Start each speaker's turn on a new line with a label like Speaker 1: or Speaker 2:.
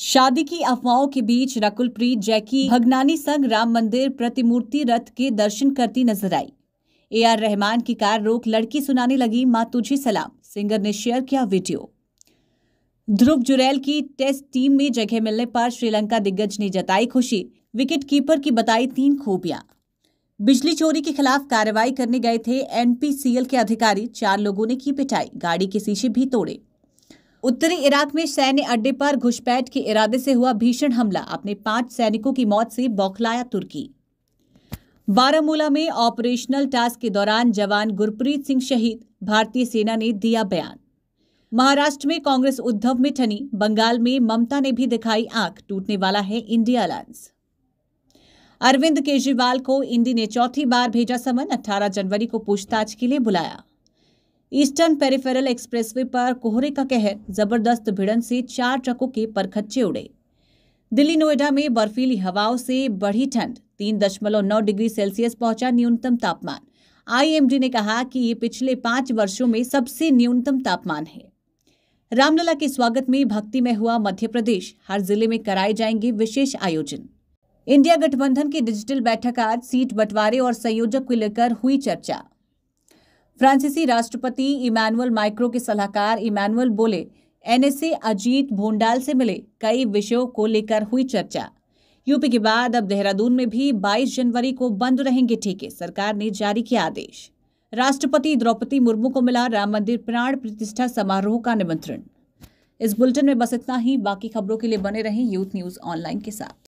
Speaker 1: शादी की अफवाहों के बीच रकुलप्रीत जैकी भगनानी संग राम मंदिर प्रतिमूर्ति रथ के दर्शन करती नजर आई ए आर रहमान की कार रोक लड़की सुनाने लगी माँ तुझे सलाम सिंगर ने शेयर किया वीडियो ध्रुव जुरैल की टेस्ट टीम में जगह मिलने पर श्रीलंका दिग्गज ने जताई खुशी विकेट कीपर की बताई तीन खूबियां बिजली चोरी के खिलाफ कार्रवाई करने गए थे एनपीसीएल के अधिकारी चार लोगों ने की पिटाई गाड़ी के शीशे भी तोड़े उत्तरी इराक में सैन्य अड्डे पर घुसपैठ के इरादे से हुआ भीषण हमला अपने पांच सैनिकों की मौत से बौखलाया तुर्की बारामूला में ऑपरेशनल टास्क के दौरान जवान गुरप्रीत सिंह शहीद भारतीय सेना ने दिया बयान महाराष्ट्र में कांग्रेस उद्धव में ठनी बंगाल में ममता ने भी दिखाई आंख टूटने वाला है इंडिया अलायंस अरविंद केजरीवाल को इंडी ने चौथी बार भेजा समन 18 जनवरी को पूछताछ के लिए बुलाया ईस्टर्न पेरिफेरल एक्सप्रेसवे पर कोहरे का कहर जबरदस्त भिड़न से चार ट्रकों के परखच्चे उड़े दिल्ली नोएडा में बर्फीली हवाओं से बढ़ी ठंड तीन दशमलव नौ डिग्री सेल्सियस पहुंचा न्यूनतम तापमान आईएमडी ने कहा कि ये पिछले पांच वर्षों में सबसे न्यूनतम तापमान है रामलला के स्वागत में भक्ति में हुआ मध्य प्रदेश हर जिले में कराए जाएंगे विशेष आयोजन इंडिया गठबंधन की डिजिटल बैठक आज सीट बंटवारे और संयोजक को लेकर हुई चर्चा फ्रांसीसी राष्ट्रपति इमैनुअल माइक्रो के सलाहकार इमानुअल बोले एनएसए अजीत भोंडाल से मिले कई विषयों को लेकर हुई चर्चा यूपी के बाद अब देहरादून में भी 22 जनवरी को बंद रहेंगे ठेके सरकार ने जारी किया आदेश राष्ट्रपति द्रौपदी मुर्मू को मिला राम मंदिर प्राण प्रतिष्ठा समारोह का निमंत्रण इस बुलेटिन में बस इतना ही बाकी खबरों के लिए बने रहें यूथ न्यूज ऑनलाइन के साथ